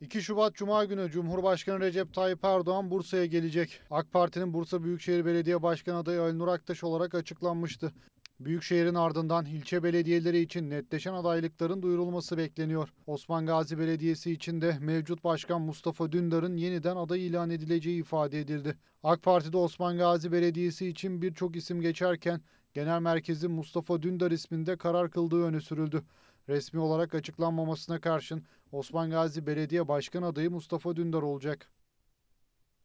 2 Şubat Cuma günü Cumhurbaşkanı Recep Tayyip Erdoğan Bursa'ya gelecek. AK Parti'nin Bursa Büyükşehir Belediye Başkanı adayı Ali Aktaş olarak açıklanmıştı. Büyükşehir'in ardından ilçe belediyeleri için netleşen adaylıkların duyurulması bekleniyor. Osman Gazi Belediyesi için de mevcut başkan Mustafa Dündar'ın yeniden aday ilan edileceği ifade edildi. AK Parti'de Osman Gazi Belediyesi için birçok isim geçerken genel merkezi Mustafa Dündar isminde karar kıldığı öne sürüldü. Resmi olarak açıklanmamasına karşın Osman Gazi Belediye Başkan adayı Mustafa Dündar olacak.